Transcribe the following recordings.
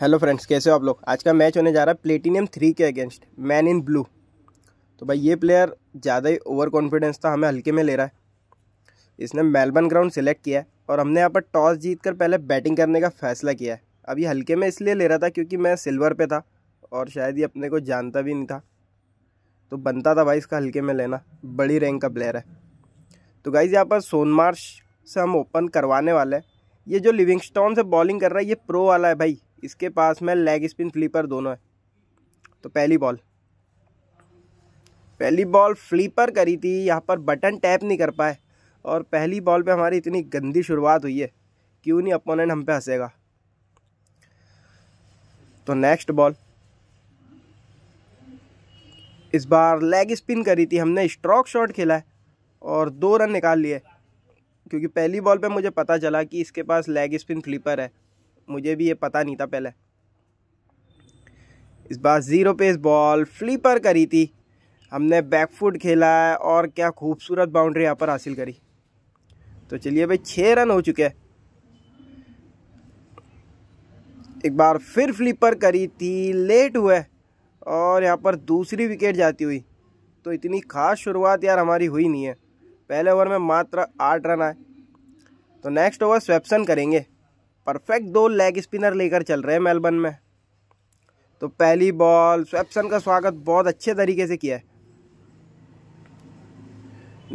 hello friends कैसे हो आप लोग आज का मैच होने जा रहा है प्लेटिनियम थ्री के अगेंस्ट मैन इन ब्लू तो भाई ये प्लेयर ज़्यादा ही ओवर कॉन्फिडेंस था हमें हल्के में ले रहा है इसने मेलबर्न ग्राउंड सेलेक्ट किया है और हमने यहाँ पर टॉस जीत कर पहले बैटिंग करने का फैसला किया है अब ये हल्के में इसलिए ले रहा था क्योंकि मैं सिल्वर पर था और शायद ये अपने को जानता भी नहीं था तो बनता था भाई इसका हल्के में लेना बड़ी रैंक का प्लेयर है तो गाइज यहाँ पर सोनमार्श से हम ओपन करवाने वाले हैं ये जो लिविंगस्टोन से बॉलिंग कर रहा है ये प्रो वाला है भाई इसके पास में लेग स्पिन फ्लीपर दोनों है तो पहली बॉल पहली बॉल फ्लीपर करी थी यहाँ पर बटन टैप नहीं कर पाए और पहली बॉल पे हमारी इतनी गंदी शुरुआत हुई है क्यों नहीं अपोनेंट हम पे हंसेगा तो नेक्स्ट बॉल इस बार लेग स्पिन करी थी हमने स्ट्रोक शॉट खेला है और दो रन निकाल लिए क्योंकि पहली बॉल पे मुझे पता चला कि इसके पास लेग स्पिन फ्लीपर है मुझे भी ये पता नहीं था पहले इस बार ज़ीरो पेस बॉल फ्लीपर करी थी हमने बैकफुट खेला है और क्या खूबसूरत बाउंड्री यहाँ पर हासिल करी तो चलिए भाई छः रन हो चुके हैं एक बार फिर फ्लीपर करी थी लेट हुए और यहाँ पर दूसरी विकेट जाती हुई तो इतनी खास शुरुआत यार हमारी हुई नहीं है पहले ओवर में मात्र आठ रन आए तो नेक्स्ट ओवर स्वेप्सन करेंगे परफेक्ट दो लेग स्पिनर लेकर चल रहे हैं मेलबर्न में तो पहली बॉल स्वेप्सन का स्वागत बहुत अच्छे तरीके से किया है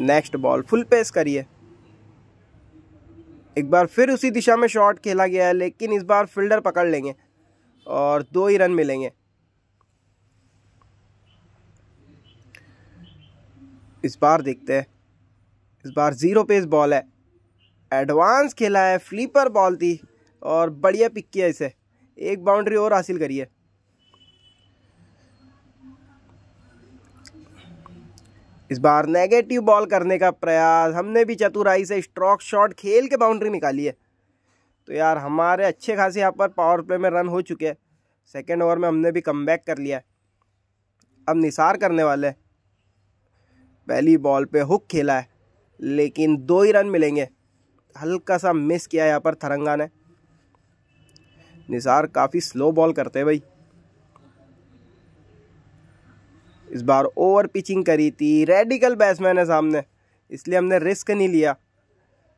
नेक्स्ट बॉल फुल पेस करिए एक बार फिर उसी दिशा में शॉट खेला गया है लेकिन इस बार फील्डर पकड़ लेंगे और दो ही रन मिलेंगे इस बार देखते हैं इस बार ज़ीरो पेस बॉल है एडवांस खेला है फ्लीपर बॉल थी और बढ़िया पिक किया इसे एक बाउंड्री और हासिल करी है इस बार नेगेटिव बॉल करने का प्रयास हमने भी चतुराई से स्ट्रोक शॉट खेल के बाउंड्री निकाली है तो यार हमारे अच्छे खासे यहाँ पर पावर प्ले में रन हो चुके हैं सेकेंड ओवर में हमने भी कम बैक कर लिया है अब निसार करने वाले हैं पहली बॉल पे हुक खेला है लेकिन दो ही रन मिलेंगे हल्का सा मिस किया यहाँ पर थरंगा ने निसार काफ़ी स्लो बॉल करते हैं भाई इस बार ओवर पिचिंग करी थी रेडिकल बैट्समैन है सामने इसलिए हमने रिस्क नहीं लिया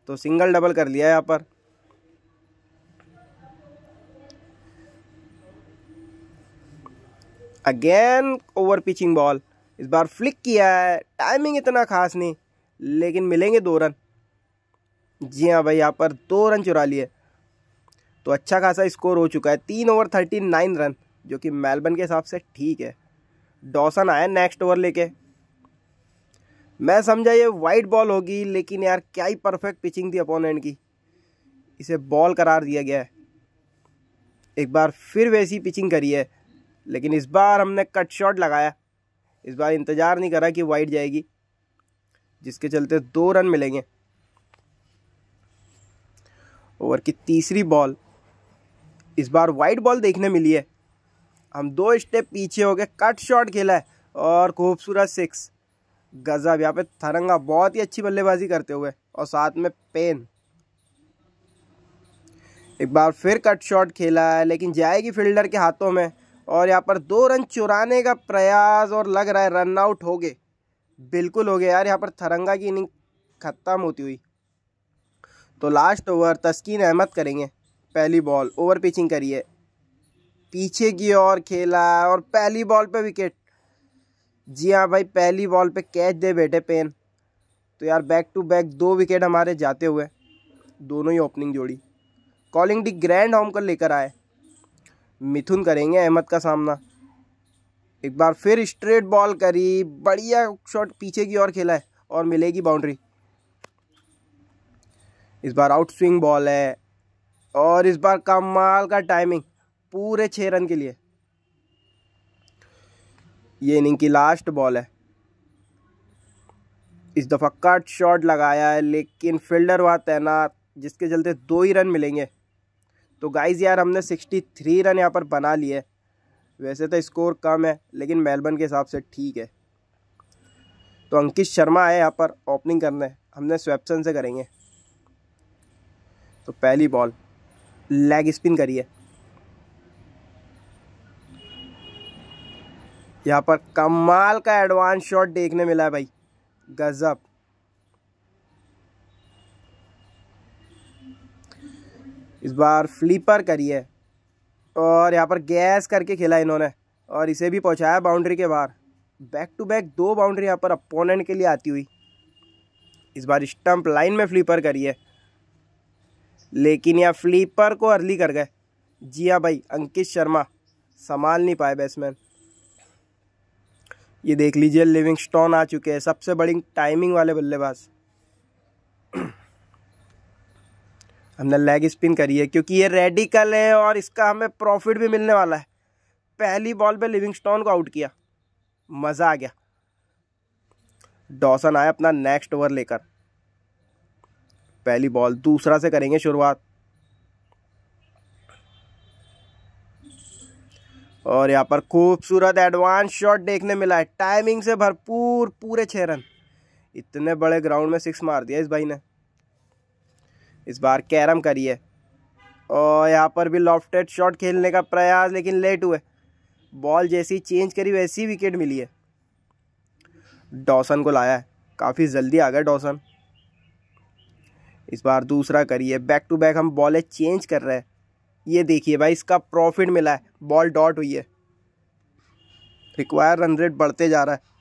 तो सिंगल डबल कर लिया यहाँ पर अगेन ओवर पिचिंग बॉल इस बार फ्लिक किया है टाइमिंग इतना खास नहीं लेकिन मिलेंगे दो रन जी हाँ भाई यहाँ पर दो रन चुरा लिए तो अच्छा खासा स्कोर हो चुका है तीन ओवर थर्टी नाइन रन जो कि मेलबर्न के हिसाब से ठीक है डॉसन आया नेक्स्ट ओवर लेके मैं समझा ये वाइट बॉल होगी लेकिन यार क्या ही परफेक्ट पिचिंग थी अपोनेंट की इसे बॉल करार दिया गया है एक बार फिर वैसी पिचिंग करी है लेकिन इस बार हमने कट शॉट लगाया इस बार इंतज़ार नहीं करा कि वाइट जाएगी जिसके चलते दो रन मिलेंगे ओवर की तीसरी बॉल इस बार वाइट बॉल देखने मिली है हम दो स्टेप पीछे हो गए कट शॉट खेला है और खूबसूरत सिक्स गजब यहाँ पे थरंगा बहुत ही अच्छी बल्लेबाजी करते हुए और साथ में पेन एक बार फिर कट शॉट खेला है लेकिन जाएगी फील्डर के हाथों में और यहाँ पर दो रन चुराने का प्रयास और लग रहा है रन आउट हो गए बिल्कुल हो गए यार यहाँ पर थरंगा की इनिंग ख़त्म होती हुई तो लास्ट ओवर तस्कीन अहमद करेंगे पहली बॉल ओवर पिचिंग करी है पीछे की ओर खेला और पहली बॉल पे विकेट जी हाँ भाई पहली बॉल पे कैच दे बैठे पेन तो यार बैक टू बैक दो विकेट हमारे जाते हुए दोनों ही ओपनिंग जोड़ी कॉलिंग डी ग्रैंड होम कर लेकर आए मिथुन करेंगे अहमद का सामना एक बार फिर स्ट्रेट बॉल करी बढ़िया शॉट पीछे की ओर खेला है और मिलेगी बाउंड्री इस बार आउट स्विंग बॉल है और इस बार कमाल का टाइमिंग पूरे छः रन के लिए ये इनिंग की लास्ट बॉल है इस दफ़ा कट शॉट लगाया है लेकिन फील्डर वहाँ तैनात जिसके चलते दो ही रन मिलेंगे तो गाइज यार हमने सिक्सटी थ्री रन यहाँ पर बना लिए वैसे तो स्कोर कम है लेकिन मेलबर्न के हिसाब से ठीक है तो अंकित शर्मा आए यहाँ पर ओपनिंग करने हमने स्वेप्सन से करेंगे तो पहली बॉल लेग स्पिन करिए यहाँ पर कमाल का एडवांस शॉट देखने मिला है भाई गजब इस बार फ्लीपर करिए और यहाँ पर गैस करके खेला इन्होंने और इसे भी पहुँचाया बाउंड्री के बाहर बैक टू बैक दो बाउंड्री यहाँ पर अपोनेंट के लिए आती हुई इस बार स्टंप लाइन में फ्लीपर करिए लेकिन यार फ्लीपर को अर्ली कर गए जी हाँ भाई अंकित शर्मा संभाल नहीं पाए बैट्समैन ये देख लीजिए लिविंग स्टोन आ चुके हैं सबसे बड़ी टाइमिंग वाले बल्लेबाज हमने लेग स्पिन करी है क्योंकि ये रेडिकल है और इसका हमें प्रॉफिट भी मिलने वाला है पहली बॉल पे स्टोन को आउट किया मज़ा आ गया डॉसन आया अपना नेक्स्ट ओवर लेकर पहली बॉल दूसरा से करेंगे शुरुआत और यहाँ पर खूबसूरत एडवांस शॉट देखने मिला है टाइमिंग से भरपूर पूरे छः रन इतने बड़े ग्राउंड में सिक्स मार दिया इस भाई ने इस बार कैरम करिए और यहाँ पर भी लॉफ्टेड शॉट खेलने का प्रयास लेकिन लेट हुए बॉल जैसी चेंज करी वैसी विकेट मिली है डॉसन को लाया है काफ़ी जल्दी आ गया डॉसन इस बार दूसरा करिए बैक टू बैक हम बॉलें चेंज कर रहे हैं ये देखिए भाई इसका प्रॉफिट मिला है बॉल डॉट हुई है रिक्वायर रन रेट बढ़ते जा रहा है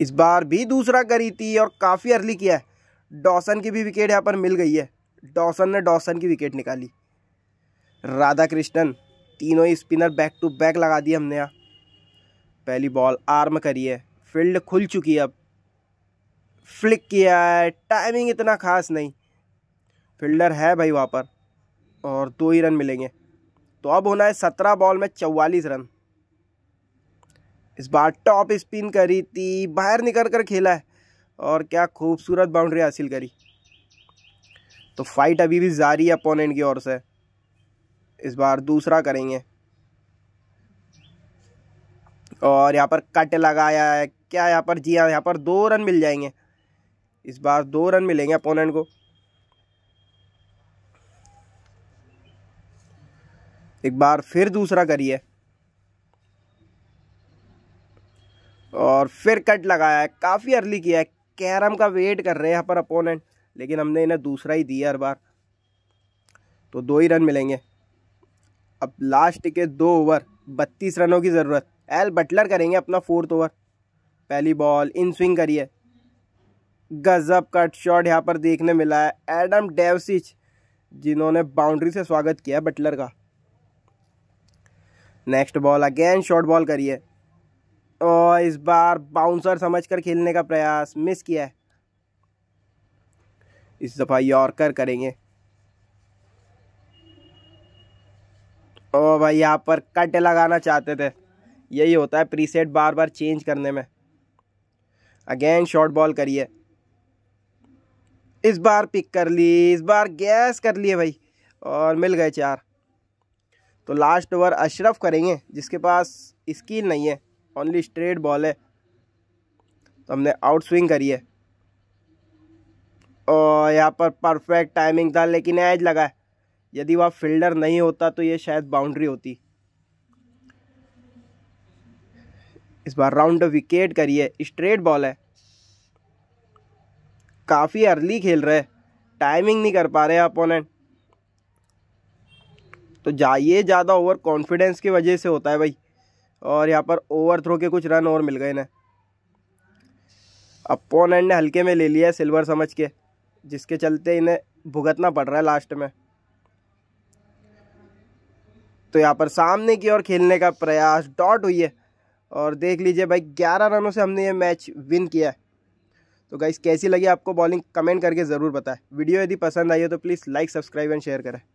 इस बार भी दूसरा करी थी और काफ़ी अर्ली किया है डॉसन की भी विकेट यहाँ पर मिल गई है डॉसन ने डॉसन की विकेट निकाली राधा कृष्णन तीनों ही स्पिनर बैक टू बैक लगा दिए हमने यहाँ पहली बॉल आर्म करी है फील्ड खुल चुकी है अब फ्लिक किया है टाइमिंग इतना खास नहीं फील्डर है भाई वहाँ पर और दो ही रन मिलेंगे तो अब होना है सत्रह बॉल में चौवालीस रन इस बार टॉप स्पिन करी थी बाहर निकल कर खेला है और क्या खूबसूरत बाउंड्री हासिल करी तो फाइट अभी भी जारी है अपोनेंट की ओर से इस बार दूसरा करेंगे और यहाँ पर कट लगाया है क्या यहाँ पर जी हाँ यहाँ पर दो रन मिल जाएंगे इस बार दो रन मिलेंगे अपोनेंट को एक बार फिर दूसरा करिए और फिर कट लगाया है काफ़ी अर्ली किया है कैरम का वेट कर रहे हैं यहाँ पर अपोनेंट लेकिन हमने इन्हें दूसरा ही दिया हर बार तो दो ही रन मिलेंगे अब लास्ट के दो ओवर बत्तीस रनों की ज़रूरत एल बटलर करेंगे अपना फोर्थ ओवर पहली बॉल इन स्विंग करिए गजब कट शॉट यहाँ पर देखने मिला है एडम डेवसिच जिन्होंने बाउंड्री से स्वागत किया बटलर का next ball again short ball करिए और इस बार बाउंसर समझकर खेलने का प्रयास मिस किया है इस दफ़ा यॉर्कर करेंगे ओ भाई यहाँ पर कट लगाना चाहते थे यही होता है प्रीसेट बार बार चेंज करने में अगेन शॉर्ट बॉल करिए इस बार पिक कर ली इस बार गैस कर लिए भाई और मिल गए चार तो लास्ट ओवर अशरफ करेंगे जिसके पास स्किल नहीं है ओनली स्ट्रेट बॉल है तो हमने आउट स्विंग करी है और यहाँ पर परफेक्ट टाइमिंग था लेकिन एज लगा है यदि वह फील्डर नहीं होता तो ये शायद बाउंड्री होती इस बार राउंड विकेट करिए स्ट्रेट बॉल है काफ़ी अर्ली खेल रहे टाइमिंग नहीं कर पा रहे अपोनेंट तो जाइए ज़्यादा ओवर कॉन्फिडेंस की वजह से होता है भाई और यहाँ पर ओवर थ्रो के कुछ रन और मिल गए ना अपोनेंट ने हल्के में ले लिया है सिल्वर समझ के जिसके चलते इन्हें भुगतना पड़ रहा है लास्ट में तो यहाँ पर सामने की ओर खेलने का प्रयास डॉट हुई है और देख लीजिए भाई ग्यारह रनों से हमने ये मैच विन किया है तो गाइस कैसी लगी आपको बॉलिंग कमेंट करके ज़रूर बताएं वीडियो यदि पसंद आई हो तो please like subscribe and share करें